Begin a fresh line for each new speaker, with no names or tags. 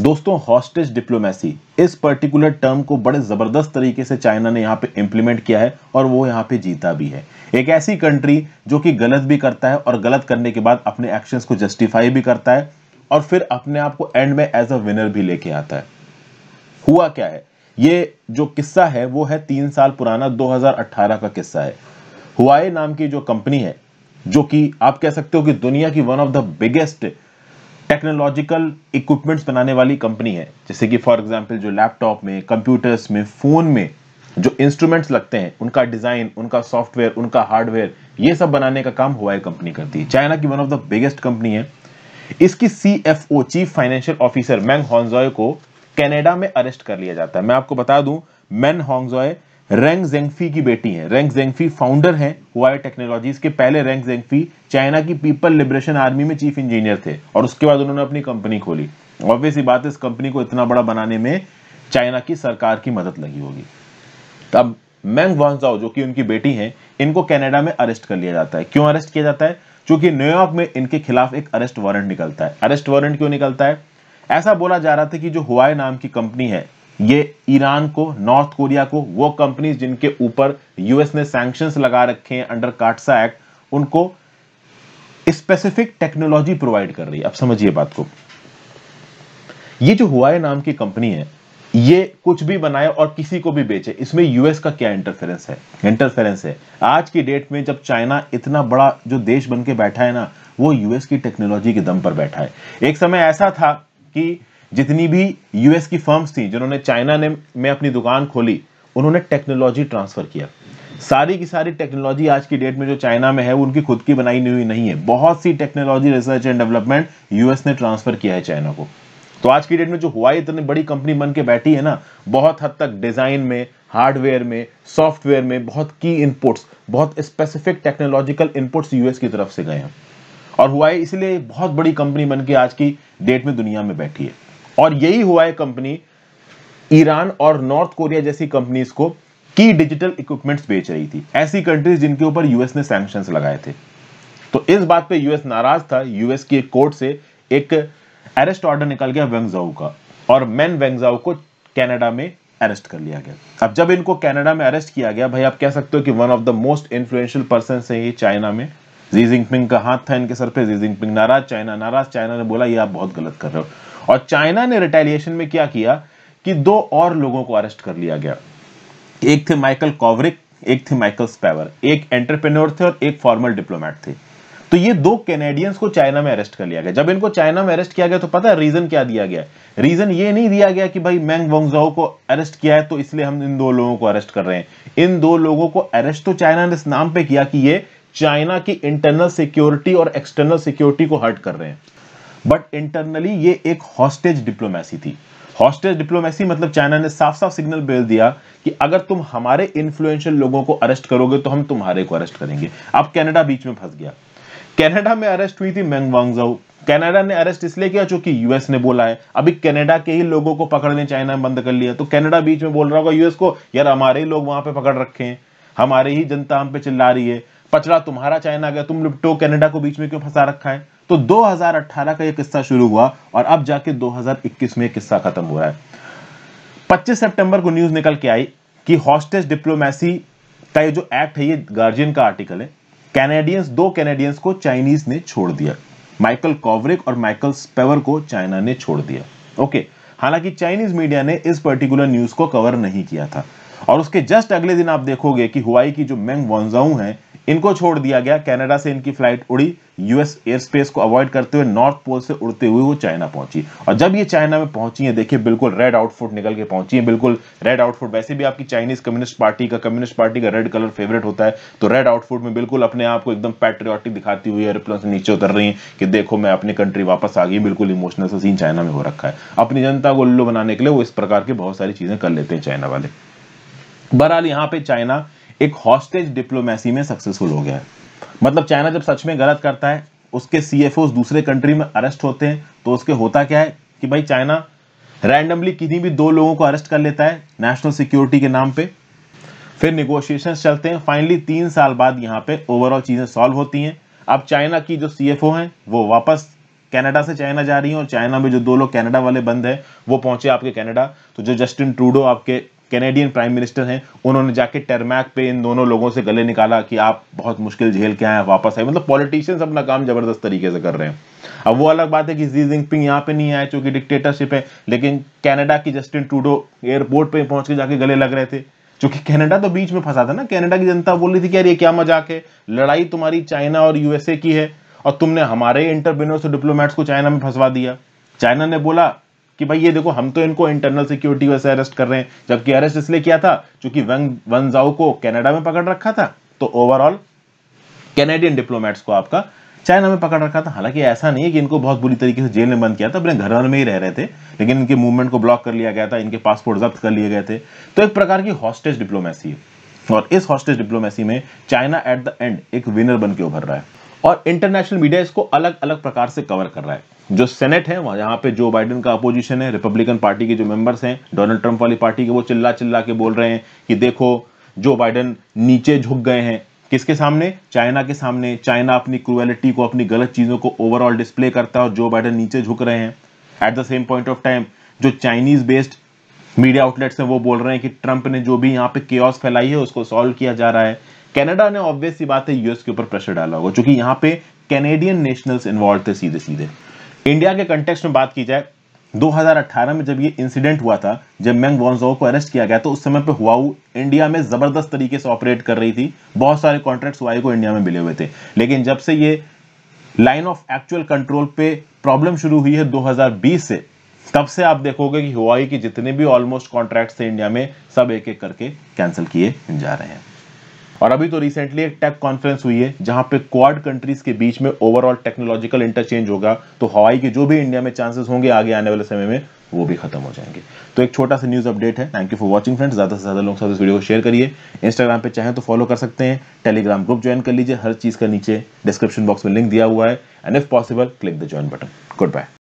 दोस्तों hostage diplomacy इस particular term को बड़े ज़बरदस्त तरीके से चाइना ने यहाँ पे इम्प्लीमेंट किया है और वो यहाँ पे जीता भी है एक ऐसी कंट्री जो कि गलत भी करता है और गलत करने के बाद अपने एक्शंस को जस्टिफाई भी करता है और फिर अपने आप को एंड में एज अ विनर भी लेके आता है हुआ क्या है ये जो किस्सा है वो है तीन साल पुराना 2018 का किस्सा है हुआ नाम की जो कंपनी है जो कि आप कह सकते हो कि दुनिया की one of the biggest technological equipments बनाने वाली कंपनी है जैसे कि फॉर एग्जाम्पल जो लैपटॉप में कंप्यूटर्स में फ़ोन में जो इंस्ट्रूमेंट्स लगते हैं उनका डिज़ाइन उनका सॉफ्टवेयर उनका हार्डवेयर ये सब बनाने का काम हुआ कंपनी करती है चाइना की one of the biggest company है इसकी C F O chief financial officer मैंग हॉन्जॉय को कैनेडा में अरेस्ट कर लिया जाता है मैं आपको बता दूं मैन हॉन्गजॉय रेंग जेंगफी की बेटी हैं रेंग जेंगफी फाउंडर हैं हुआई टेक्नोलॉजीज के पहले रेंग जेंगफी चाइना की पीपल लिबरेशन आर्मी में चीफ इंजीनियर थे और उसके बाद उन्होंने अपनी कंपनी खोली ऑब्वियसली बात इस कंपनी को इतना बड़ा बनाने में चाइना की सरकार की मदद लगी होगी तब मैंग वॉन्जाओ जो कि उनकी बेटी हैं इनको कनाडा में अरेस्ट कर लिया जाता है क्यों अरेस्ट किया जाता है क्योंकि न्यूयॉर्क में इनके खिलाफ एक अरेस्ट वारंट निकलता है अरेस्ट वारंट क्यों निकलता है ऐसा बोला जा रहा था कि जो हुआई नाम की कंपनी है ये ईरान को नॉर्थ कोरिया को वो कंपनीज जिनके ऊपर यूएस ने सैंक्शन लगा रखे हैं अंडर काटसा एक्ट उनको स्पेसिफिक टेक्नोलॉजी प्रोवाइड कर रही है अब समझिए बात को ये जो हुआ नाम की कंपनी है ये कुछ भी बनाए और किसी को भी बेचे इसमें यूएस का क्या इंटरफेरेंस है इंटरफेरेंस है आज की डेट में जब चाइना इतना बड़ा जो देश बन के बैठा है ना वो यूएस की टेक्नोलॉजी के दम पर बैठा है एक समय ऐसा था कि जितनी भी यूएस की फर्म्स थी जिन्होंने चाइना ने में अपनी दुकान खोली उन्होंने टेक्नोलॉजी ट्रांसफर किया सारी की सारी टेक्नोलॉजी आज की डेट में जो चाइना में है वो उनकी खुद की बनाई हुई नहीं है बहुत सी technology research and development US ने ट्रांसफर किया है चाइना को तो आज की डेट में जो हुआ इतनी बड़ी कंपनी बन के बैठी है ना बहुत हद तक डिजाइन में हार्डवेयर में सॉफ्टवेयर में बहुत की इनपुट्स बहुत स्पेसिफिक टेक्नोलॉजिकल इनपुट्स यूएस की तरफ से गए हैं और हुआ इसलिए बहुत बड़ी कंपनी बन के आज की डेट में दुनिया में बैठी है और यही हुआ है कंपनी ईरान और नॉर्थ कोरिया जैसी कंपनीज को की डिजिटल इक्विपमेंट्स बेच रही थी ऐसी कंट्रीज जिनके ऊपर यूएस ने सैंक्शन लगाए थे तो इस बात पे यूएस नाराज था यूएस की एक कोर्ट से एक अरेस्ट ऑर्डर निकल गया वेंगजाऊ का और मैन वेंगजाऊ को कनाडा में अरेस्ट कर लिया गया अब जब इनको कनाडा में अरेस्ट किया गया भाई आप कह सकते हो कि one of the most influential person है ये चाइना में जी जिंगपिंग का हाथ था इनके सर पे जी जिंगपिंग नाराज चाइना नाराज चाइना ने बोला ये आप बहुत गलत कर रहे हो और चाइना ने रिटेलिएशन में क्या किया कि दो और लोगों को अरेस्ट कर लिया गया एक थे माइकल कॉवरिक एक थे माइकल स्पेवर एक एंटरप्रेन्योर थे और एक फॉर्मल डिप्लोमेट थे तो ये दो कैनेडियंस को चाइना में अरेस्ट कर लिया गया जब इनको चाइना में अरेस्ट किया गया तो पता है रीजन क्या दिया गया रीजन ये नहीं दिया गया कि भाई मैंग वोंगजाओ को अरेस्ट किया है तो इसलिए हम इन दो लोगों को अरेस्ट कर रहे हैं इन दो लोगों को अरेस्ट तो चाइना ने इस नाम पे किया कि ये चाइना की इंटरनल सिक्योरिटी और एक्सटर्नल सिक्योरिटी को हर्ट कर रहे हैं बट इंटरनली ये एक हॉस्टेज डिप्लोमेसी थी हॉस्टेज डिप्लोमेसी मतलब चाइना ने साफ साफ सिग्नल भेज दिया कि अगर तुम हमारे इन्फ्लुएंशियल लोगों को अरेस्ट करोगे तो हम तुम्हारे को अरेस्ट करेंगे अब कैनेडा बीच में फंस गया कैनेडा में अरेस्ट हुई थी मैंग कनाडा ने अरेस्ट इसलिए किया चूंकि यूएस ने बोला है अभी कनाडा के ही लोगों को पकड़ने चाइना बंद कर लिया तो कनाडा बीच में बोल रहा होगा यूएस को यार हमारे ही लोग वहां पे पकड़ रखे हैं हमारे ही जनता हम पे चिल्ला रही है पचड़ा तुम्हारा चाइना गया तुम निपटो कनाडा को बीच में क्यों फंसा रखा है तो 2018 का ये किस्सा शुरू हुआ और अब जाके 2021 में किस्सा खत्म हुआ है 25 सितंबर को न्यूज निकल के आई कि हॉस्टेज डिप्लोमेसी का ये जो एक्ट है ये गार्जियन का आर्टिकल है कैनेडियंस दो कैनेडियंस को चाइनीज ने छोड़ दिया माइकल कॉवरिक और माइकल स्पेवर को चाइना ने छोड़ दिया ओके हालांकि चाइनीज मीडिया ने इस पर्टिकुलर न्यूज को कवर नहीं किया था और उसके जस्ट अगले दिन आप देखोगे कि हुआई की जो मैंग वॉन्जाऊ है इनको छोड़ दिया गया कनाडा से इनकी फ्लाइट उड़ी यूएस एयर स्पेस को अवॉइड करते हुए नॉर्थ पोल से उड़ते हुए वो चाइना पहुंची और जब ये चाइना में पहुंची है देखिए बिल्कुल रेड आउटफुट निकल के पहुंची है बिल्कुल रेड आउटफुट वैसे भी आपकी चाइनीज कम्युनिस्ट पार्टी का कम्युनिस्ट पार्टी का रेड कलर फेवरेट होता है तो रेड आउटफुट में बिल्कुल अपने आप को एकदम पैट्रियाटिक दिखाती हुई एयरप्लेन से नीचे उतर रही है कि देखो मैं अपनी कंट्री वापस आ गई बिल्कुल इमोशनल से सीन चाइना में हो रखा है अपनी जनता को उल्लू बनाने के लिए वो इस प्रकार की बहुत सारी चीजें कर लेते हैं चाइना वाले बहरहाल यहाँ पे चाइना एक हॉस्टेज डिप्लोमेसी में सक्सेसफुल हो गया है मतलब चाइना जब सच में गलत करता है उसके सी दूसरे कंट्री में अरेस्ट होते हैं तो उसके होता क्या है कि भाई चाइना रैंडमली किसी भी दो लोगों को अरेस्ट कर लेता है नेशनल सिक्योरिटी के नाम पे फिर निगोशिएशंस चलते हैं फाइनली तीन साल बाद यहाँ पे ओवरऑल चीज़ें सॉल्व होती हैं अब चाइना की जो सी हैं वो वापस कनाडा से चाइना जा रही हैं और चाइना में जो दो लोग कनाडा वाले बंद हैं वो पहुंचे आपके कनाडा तो जो जस्टिन ट्रूडो आपके कैनेडियन प्राइम मिनिस्टर हैं उन्होंने जाके टर्मैक पे इन दोनों लोगों से गले निकाला कि आप बहुत मुश्किल झेल के आए वापस आए मतलब पॉलिटिशियंस अपना काम जबरदस्त तरीके से कर रहे हैं अब वो अलग बात है कि जी जिनपिंग यहाँ पे नहीं आए चूंकि डिक्टेटरशिप है लेकिन कैनेडा की जस्टिन ट्रूडो एयरपोर्ट पर पहुंच के जाके गले लग रहे थे क्योंकि कनाडा तो बीच में फंसा था ना कनाडा की जनता बोल रही थी कि यार ये क्या मजाक है लड़ाई तुम्हारी चाइना और यूएसए की है और तुमने हमारे इंटरप्रेन्योर्स और डिप्लोमेट्स को चाइना में फंसवा दिया चाइना ने बोला कि भाई ये देखो हम तो इनको इंटरनल सिक्योरिटी वैसे अरेस्ट कर रहे हैं जबकि अरेस्ट इसलिए किया था क्योंकि वंग जाओ को कनाडा में पकड़ रखा था तो ओवरऑल कैनेडियन डिप्लोमेट्स को आपका चाइना में पकड़ रखा था हालांकि ऐसा नहीं है कि इनको बहुत बुरी तरीके से जेल में बंद किया था अपने घर में ही रह रहे थे लेकिन इनके मूवमेंट को ब्लॉक कर लिया गया था इनके पासपोर्ट जब्त कर लिए गए थे तो एक प्रकार की हॉस्टेज डिप्लोमेसी है और इस हॉस्टेज डिप्लोमेसी में चाइना एट द एंड एक विनर बन के उभर रहा है और इंटरनेशनल मीडिया इसको अलग अलग प्रकार से कवर कर रहा है जो सेनेट है वहां यहाँ पे जो बाइडेन का अपोजिशन है रिपब्लिकन पार्टी के जो मेंबर्स हैं डोनाल्ड ट्रंप वाली पार्टी के वो चिल्ला चिल्ला के बोल रहे हैं कि देखो जो बाइडेन नीचे झुक गए हैं किसके सामने चाइना के सामने चाइना अपनी क्रुएलिटी को अपनी गलत चीज़ों को ओवरऑल डिस्प्ले करता है और जो बाइडन नीचे झुक रहे हैं at the same point of time जो चाइनीज़ बेस्ड मीडिया आउटलेट्स हैं वो बोल रहे हैं कि ट्रंप ने जो भी यहाँ पे के फैलाई है उसको सॉल्व किया जा रहा है कनाडा ने ऑब्वियस सी बात है यूएस के ऊपर प्रेशर डाला होगा क्योंकि यहाँ पे कैनेडियन नेशनल्स इन्वॉल्व थे सीधे सीधे इंडिया के कंटेक्स्ट में बात की जाए 2018 में जब ये इंसिडेंट हुआ था जब मैंग वॉन्जो को अरेस्ट किया गया तो उस समय पे हुआ इंडिया में जबरदस्त तरीके से ऑपरेट कर रही थी बहुत सारे कॉन्ट्रैक्ट्स हुआ को इंडिया में मिले हुए थे लेकिन जब से ये लाइन ऑफ एक्चुअल कंट्रोल पे प्रॉब्लम शुरू हुई है 2020 से तब से आप देखोगे कि हुआई के जितने भी ऑलमोस्ट कॉन्ट्रैक्ट थे इंडिया में सब एक एक करके कैंसिल किए जा रहे हैं और अभी तो रिसेंटली एक टेक कॉन्फ्रेंस हुई है जहां पे क्वाड कंट्रीज के बीच में ओवरऑल टेक्नोलॉजिकल इंटरचेंज होगा तो हवाई के जो भी इंडिया में चांसेस होंगे आगे आने वाले समय में वो भी खत्म हो जाएंगे तो एक छोटा सा न्यूज अपडेट है thank you for watching friends ज्यादा से ज्यादा लोगों के साथ इस वीडियो को शेयर करिए इंस्टाग्राम पे चाहें तो फॉलो कर सकते हैं टेलीग्राम ग्रुप ज्वाइन कर लीजिए हर चीज का नीचे डिस्क्रिप्शन बॉक्स में लिंक दिया हुआ है and if possible click the join button good bye